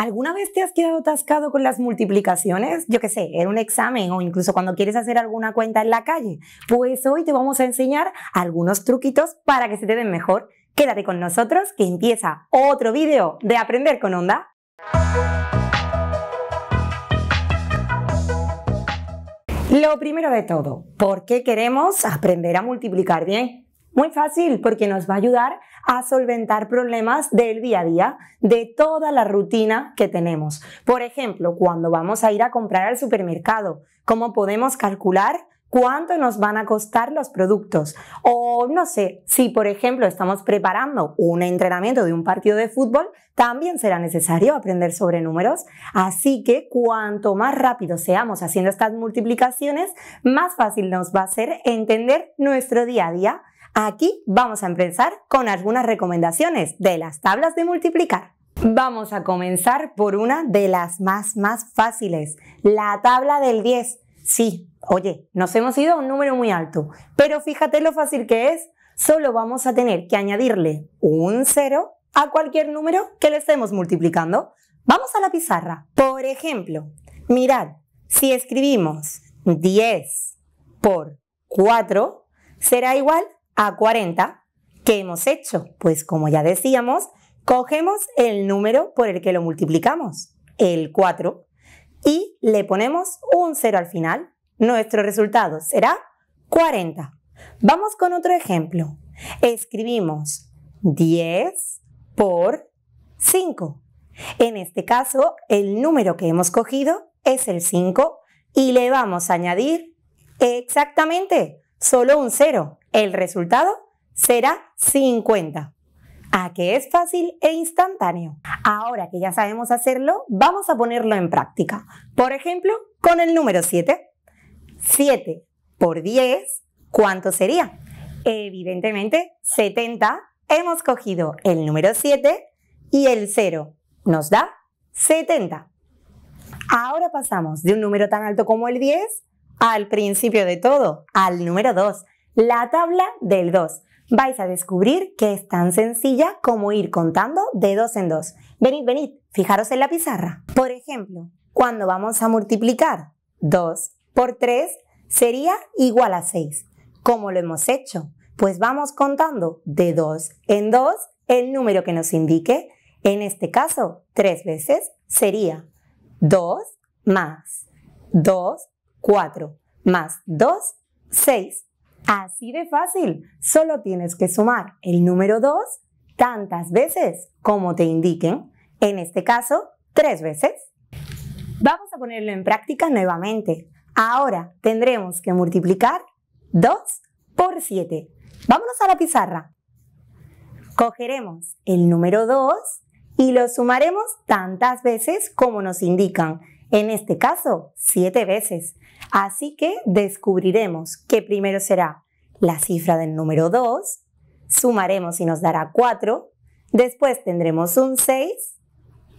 ¿Alguna vez te has quedado atascado con las multiplicaciones? Yo qué sé, en un examen o incluso cuando quieres hacer alguna cuenta en la calle. Pues hoy te vamos a enseñar algunos truquitos para que se te den mejor. Quédate con nosotros que empieza otro vídeo de Aprender con Onda. Lo primero de todo, ¿por qué queremos aprender a multiplicar bien? Muy fácil porque nos va a ayudar a solventar problemas del día a día, de toda la rutina que tenemos. Por ejemplo, cuando vamos a ir a comprar al supermercado, ¿cómo podemos calcular? cuánto nos van a costar los productos. O no sé, si por ejemplo estamos preparando un entrenamiento de un partido de fútbol, también será necesario aprender sobre números. Así que cuanto más rápido seamos haciendo estas multiplicaciones, más fácil nos va a ser entender nuestro día a día Aquí vamos a empezar con algunas recomendaciones de las tablas de multiplicar. Vamos a comenzar por una de las más, más fáciles, la tabla del 10. Sí, oye, nos hemos ido a un número muy alto, pero fíjate lo fácil que es. Solo vamos a tener que añadirle un 0 a cualquier número que le estemos multiplicando. Vamos a la pizarra. Por ejemplo, mirad, si escribimos 10 por 4, será igual a 40, ¿qué hemos hecho? Pues como ya decíamos, cogemos el número por el que lo multiplicamos, el 4, y le ponemos un 0 al final. Nuestro resultado será 40. Vamos con otro ejemplo. Escribimos 10 por 5. En este caso, el número que hemos cogido es el 5 y le vamos a añadir exactamente solo un 0, el resultado será 50. A que es fácil e instantáneo. Ahora que ya sabemos hacerlo, vamos a ponerlo en práctica. Por ejemplo, con el número 7. 7 por 10, ¿cuánto sería? Evidentemente, 70. Hemos cogido el número 7 y el 0. Nos da 70. Ahora pasamos de un número tan alto como el 10 al principio de todo, al número 2 la tabla del 2. Vais a descubrir que es tan sencilla como ir contando de 2 en 2. Venid, venid, fijaros en la pizarra. Por ejemplo, cuando vamos a multiplicar 2 por 3 sería igual a 6. ¿Cómo lo hemos hecho? Pues vamos contando de 2 en 2 el número que nos indique. En este caso, 3 veces sería 2 más 2, 4 más 2, 6. Así de fácil, solo tienes que sumar el número 2 tantas veces como te indiquen, en este caso, tres veces. Vamos a ponerlo en práctica nuevamente. Ahora tendremos que multiplicar 2 por 7. Vámonos a la pizarra. Cogeremos el número 2 y lo sumaremos tantas veces como nos indican, en este caso 7 veces. Así que descubriremos que primero será la cifra del número 2, sumaremos y nos dará 4, después tendremos un 6,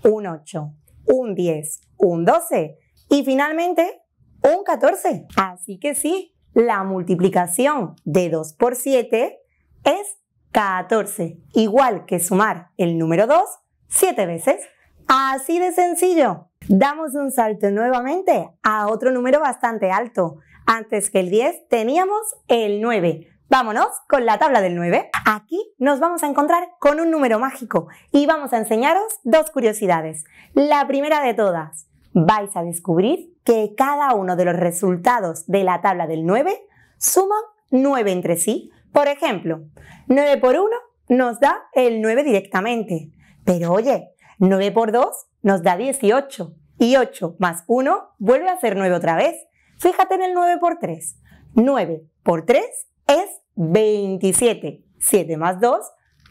un 8, un 10, un 12 y finalmente un 14. Así que sí, la multiplicación de 2 por 7 es 14, igual que sumar el número 2 7 veces. Así de sencillo. Damos un salto nuevamente a otro número bastante alto. Antes que el 10 teníamos el 9. Vámonos con la tabla del 9. Aquí nos vamos a encontrar con un número mágico y vamos a enseñaros dos curiosidades. La primera de todas, vais a descubrir que cada uno de los resultados de la tabla del 9 suman 9 entre sí. Por ejemplo, 9 por 1 nos da el 9 directamente. Pero oye, 9 por 2 nos da 18. Y 8 más 1 vuelve a ser 9 otra vez. Fíjate en el 9 por 3. 9 por 3 es 27. 7 más 2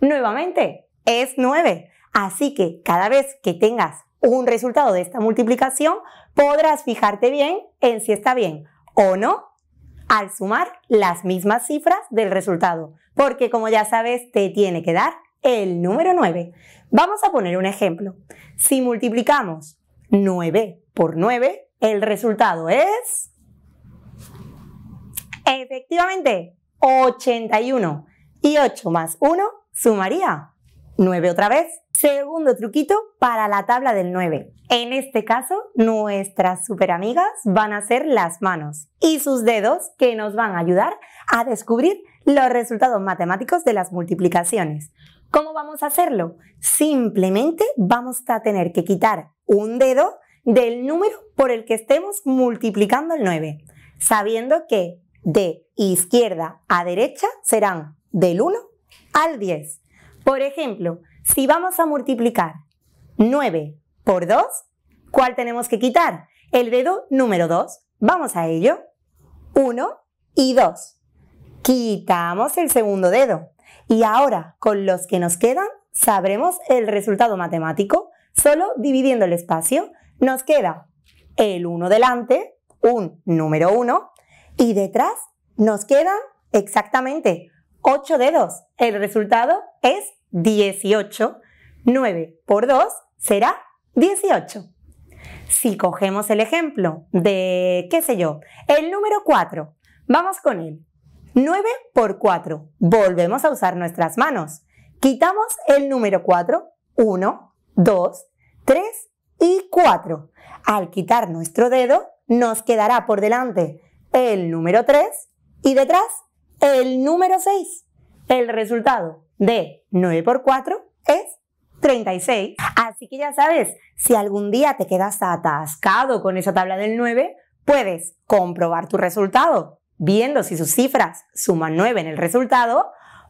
nuevamente es 9. Así que cada vez que tengas un resultado de esta multiplicación, podrás fijarte bien en si está bien o no al sumar las mismas cifras del resultado, porque como ya sabes, te tiene que dar el número 9. Vamos a poner un ejemplo. Si multiplicamos 9 por 9, el resultado es... Efectivamente, 81. Y 8 más 1 sumaría 9 otra vez. Segundo truquito para la tabla del 9. En este caso, nuestras superamigas van a ser las manos y sus dedos que nos van a ayudar a descubrir los resultados matemáticos de las multiplicaciones. ¿Cómo vamos a hacerlo? Simplemente vamos a tener que quitar un dedo del número por el que estemos multiplicando el 9, sabiendo que de izquierda a derecha serán del 1 al 10. Por ejemplo, si vamos a multiplicar 9 por 2, ¿cuál tenemos que quitar? El dedo número 2. Vamos a ello. 1 y 2. Quitamos el segundo dedo. Y ahora, con los que nos quedan, sabremos el resultado matemático. Solo dividiendo el espacio nos queda el 1 delante, un número 1, y detrás nos quedan exactamente 8 dedos. El resultado es 18. 9 por 2 será 18. Si cogemos el ejemplo de, qué sé yo, el número 4, vamos con él. 9 por 4, volvemos a usar nuestras manos. Quitamos el número 4, 1, 2, 3 y 4. Al quitar nuestro dedo, nos quedará por delante el número 3 y detrás el número 6. El resultado de 9 por 4 es 36. Así que ya sabes, si algún día te quedas atascado con esa tabla del 9, puedes comprobar tu resultado viendo si sus cifras suman 9 en el resultado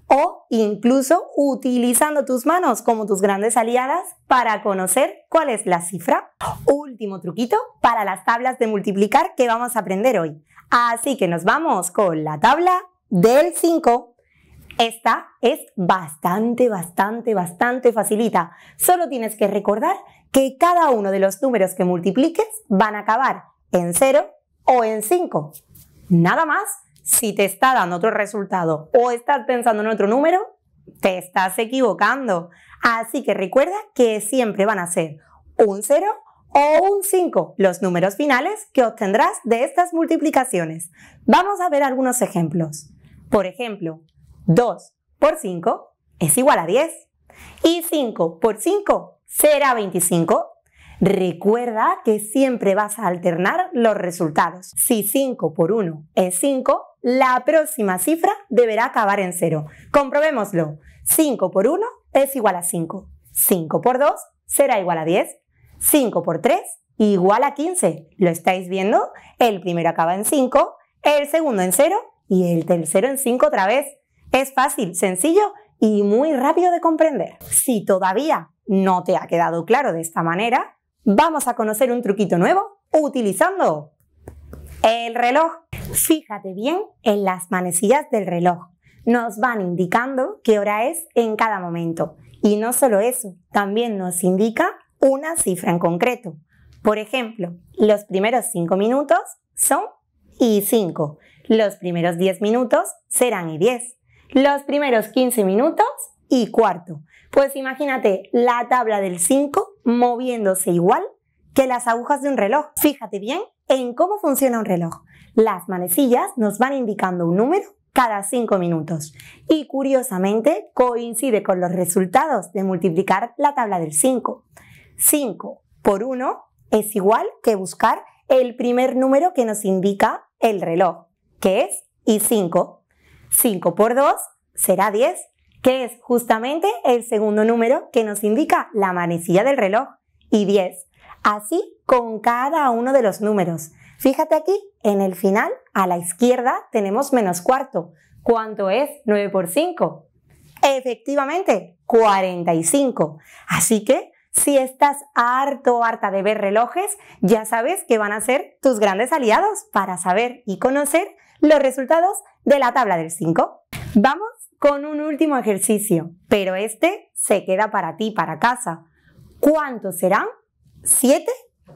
o incluso utilizando tus manos como tus grandes aliadas para conocer cuál es la cifra. Último truquito para las tablas de multiplicar que vamos a aprender hoy. Así que nos vamos con la tabla del 5. Esta es bastante, bastante, bastante facilita. Solo tienes que recordar que cada uno de los números que multipliques van a acabar en 0 o en 5. Nada más si te está dando otro resultado o estás pensando en otro número, te estás equivocando. Así que recuerda que siempre van a ser un 0 o un 5 los números finales que obtendrás de estas multiplicaciones. Vamos a ver algunos ejemplos. Por ejemplo, 2 por 5 es igual a 10 y 5 por 5 será 25. Recuerda que siempre vas a alternar los resultados. Si 5 por 1 es 5, la próxima cifra deberá acabar en 0. Comprobémoslo. 5 por 1 es igual a 5. 5 por 2 será igual a 10. 5 por 3 igual a 15. ¿Lo estáis viendo? El primero acaba en 5, el segundo en 0 y el tercero en 5 otra vez. Es fácil, sencillo y muy rápido de comprender. Si todavía no te ha quedado claro de esta manera, vamos a conocer un truquito nuevo utilizando el reloj. Fíjate bien en las manecillas del reloj. Nos van indicando qué hora es en cada momento. Y no solo eso, también nos indica una cifra en concreto. Por ejemplo, los primeros 5 minutos son y 5. Los primeros 10 minutos serán y 10. Los primeros 15 minutos y cuarto. Pues imagínate la tabla del 5 moviéndose igual que las agujas de un reloj. Fíjate bien en cómo funciona un reloj. Las manecillas nos van indicando un número cada 5 minutos y curiosamente coincide con los resultados de multiplicar la tabla del 5. 5 por 1 es igual que buscar el primer número que nos indica el reloj, que es y 5. 5 por 2 será 10, que es justamente el segundo número que nos indica la manecilla del reloj, y 10 Así con cada uno de los números. Fíjate aquí, en el final, a la izquierda, tenemos menos cuarto. ¿Cuánto es 9 por 5? Efectivamente, 45. Así que si estás harto o harta de ver relojes, ya sabes que van a ser tus grandes aliados para saber y conocer los resultados de la tabla del 5. Vamos con un último ejercicio, pero este se queda para ti, para casa. ¿Cuántos serán 7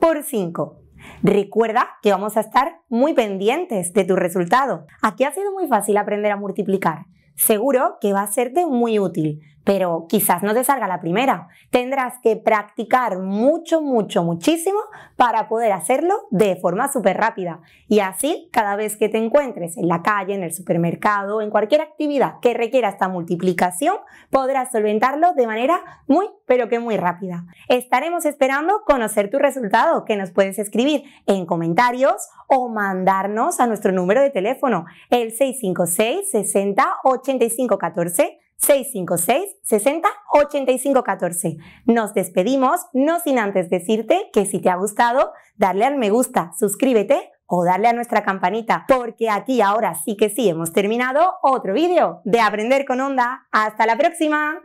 por 5. Recuerda que vamos a estar muy pendientes de tu resultado. Aquí ha sido muy fácil aprender a multiplicar. Seguro que va a serte muy útil pero quizás no te salga la primera. Tendrás que practicar mucho, mucho, muchísimo para poder hacerlo de forma súper rápida. Y así, cada vez que te encuentres en la calle, en el supermercado, en cualquier actividad que requiera esta multiplicación, podrás solventarlo de manera muy, pero que muy rápida. Estaremos esperando conocer tu resultado, que nos puedes escribir en comentarios o mandarnos a nuestro número de teléfono, el 656 60 85 14 656 60 85 14. Nos despedimos, no sin antes decirte que si te ha gustado, darle al me gusta, suscríbete o darle a nuestra campanita, porque aquí ahora sí que sí hemos terminado otro vídeo de Aprender con Onda. ¡Hasta la próxima!